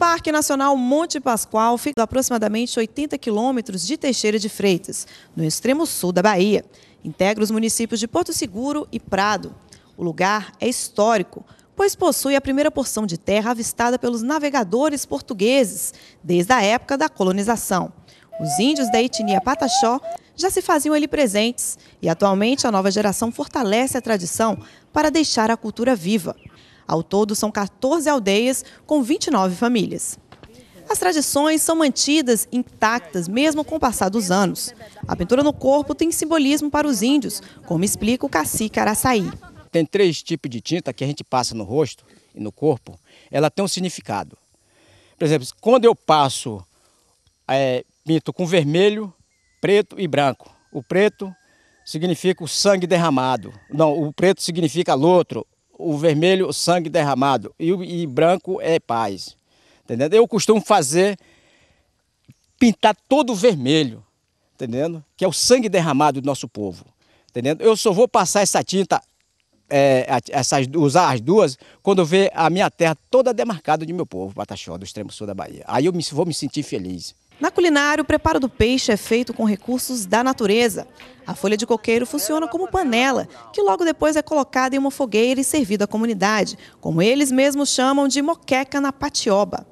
Parque Nacional Monte Pascoal fica a aproximadamente 80 quilômetros de Teixeira de Freitas, no extremo sul da Bahia. Integra os municípios de Porto Seguro e Prado. O lugar é histórico, pois possui a primeira porção de terra avistada pelos navegadores portugueses desde a época da colonização. Os índios da etnia Pataxó já se faziam ali presentes e atualmente a nova geração fortalece a tradição para deixar a cultura viva. Ao todo, são 14 aldeias com 29 famílias. As tradições são mantidas intactas, mesmo com o passar dos anos. A pintura no corpo tem simbolismo para os índios, como explica o cacique Araçaí. Tem três tipos de tinta que a gente passa no rosto e no corpo. Ela tem um significado. Por exemplo, quando eu passo, é, pinto com vermelho, preto e branco. O preto significa o sangue derramado. Não, o preto significa lutro, o vermelho, sangue derramado, e, o, e branco é paz. Entendendo? Eu costumo fazer, pintar todo vermelho, entendendo? Que é o sangue derramado do nosso povo, entendendo? Eu só vou passar essa tinta, é, essas, usar as duas, quando ver a minha terra toda demarcada de meu povo, Bataxó, do extremo sul da Bahia. Aí eu me, vou me sentir feliz. Na culinária, o preparo do peixe é feito com recursos da natureza. A folha de coqueiro funciona como panela, que logo depois é colocada em uma fogueira e servida à comunidade, como eles mesmos chamam de moqueca na patioba.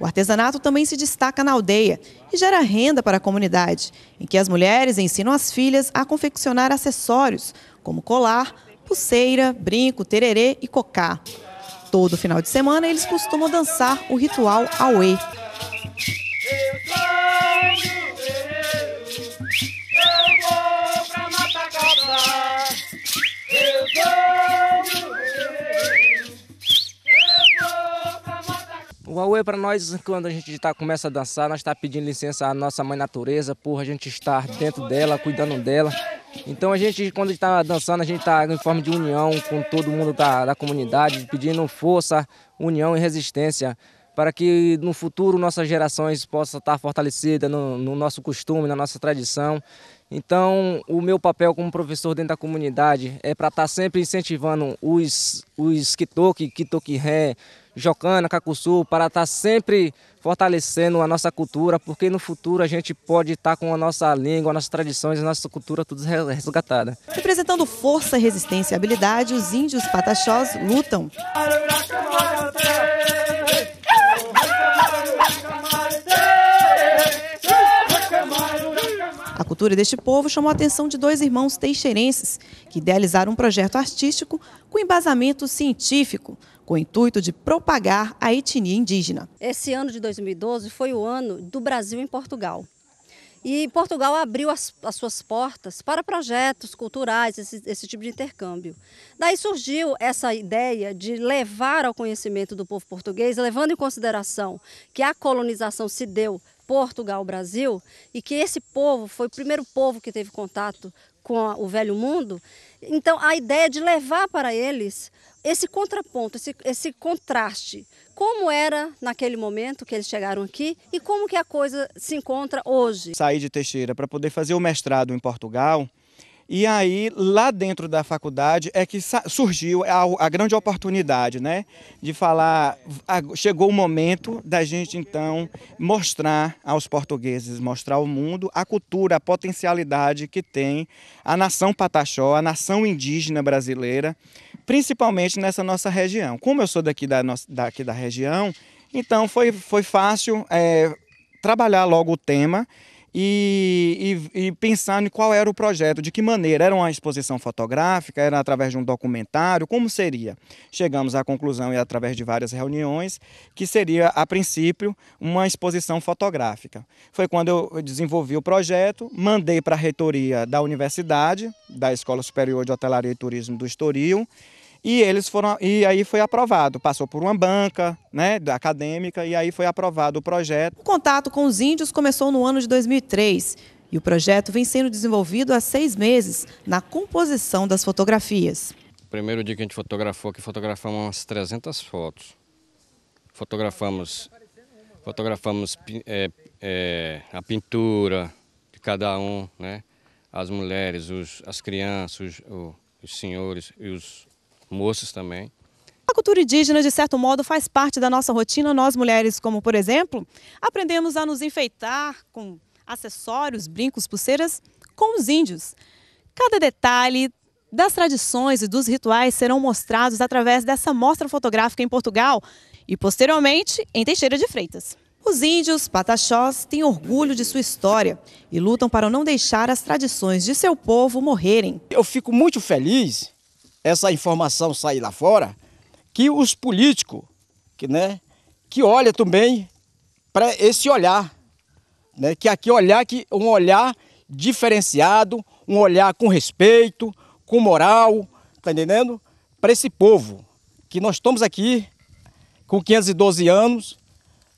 O artesanato também se destaca na aldeia e gera renda para a comunidade, em que as mulheres ensinam as filhas a confeccionar acessórios, como colar, pulseira, brinco, tererê e cocá. Todo final de semana, eles costumam dançar o ritual Aue, Mauê, é para nós, quando a gente tá, começa a dançar, nós está pedindo licença à nossa mãe natureza, por a gente estar dentro dela, cuidando dela. Então a gente, quando está dançando, a gente está em forma de união com todo mundo da, da comunidade, pedindo força, união e resistência, para que no futuro nossas gerações possam estar tá fortalecidas no, no nosso costume, na nossa tradição então, o meu papel como professor dentro da comunidade é para estar tá sempre incentivando os, os Kitoki, Kitoki Ré, Jocana, Kakusu, para estar tá sempre fortalecendo a nossa cultura, porque no futuro a gente pode estar tá com a nossa língua, as nossas tradições, a nossa cultura tudo resgatada. Representando força, resistência e habilidade, os índios pataxós lutam. A cultura deste povo chamou a atenção de dois irmãos teixeirenses, que idealizaram um projeto artístico com embasamento científico, com o intuito de propagar a etnia indígena. Esse ano de 2012 foi o ano do Brasil em Portugal. E Portugal abriu as, as, suas portas para projetos culturais, esse, esse, tipo de intercâmbio. Daí surgiu essa ideia de levar ao conhecimento do povo português, levando em consideração que a colonização se deu Portugal, Brasil, e que esse povo foi o primeiro povo que teve contato com o velho mundo. Então, a ideia de levar para eles esse contraponto, esse, esse contraste, como era naquele momento que eles chegaram aqui e como que a coisa se encontra hoje. Saí de Teixeira para poder fazer o mestrado em Portugal, e aí, lá dentro da faculdade, é que surgiu a, a grande oportunidade, né? De falar, chegou o momento da gente, então, mostrar aos portugueses, mostrar ao mundo a cultura, a potencialidade que tem a nação pataxó, a nação indígena brasileira, principalmente nessa nossa região. Como eu sou daqui da, daqui da região, então foi, foi fácil é, trabalhar logo o tema e, e, e pensar em qual era o projeto, de que maneira, era uma exposição fotográfica, era através de um documentário, como seria? Chegamos à conclusão, e através de várias reuniões, que seria, a princípio, uma exposição fotográfica. Foi quando eu desenvolvi o projeto, mandei para a reitoria da universidade, da Escola Superior de Hotelaria e Turismo do Estoril, e eles foram e aí foi aprovado, passou por uma banca, né, acadêmica e aí foi aprovado o projeto. O contato com os índios começou no ano de 2003 e o projeto vem sendo desenvolvido há seis meses na composição das fotografias. O primeiro dia que a gente fotografou, que fotografamos umas 300 fotos. Fotografamos, fotografamos é, é, a pintura de cada um, né? As mulheres, os, as crianças, os, os senhores e os moços também. A cultura indígena, de certo modo, faz parte da nossa rotina. Nós mulheres, como por exemplo, aprendemos a nos enfeitar com acessórios, brincos, pulseiras, com os índios. Cada detalhe das tradições e dos rituais serão mostrados através dessa mostra fotográfica em Portugal e, posteriormente, em Teixeira de Freitas. Os índios pataxós têm orgulho de sua história e lutam para não deixar as tradições de seu povo morrerem. Eu fico muito feliz essa informação sair lá fora, que os políticos, que, né, que olha também para esse olhar, né, que aqui olhar que um olhar diferenciado, um olhar com respeito, com moral, tá entendendo? Para esse povo que nós estamos aqui com 512 anos,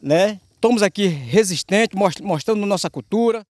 né? Estamos aqui resistentes, mostrando nossa cultura.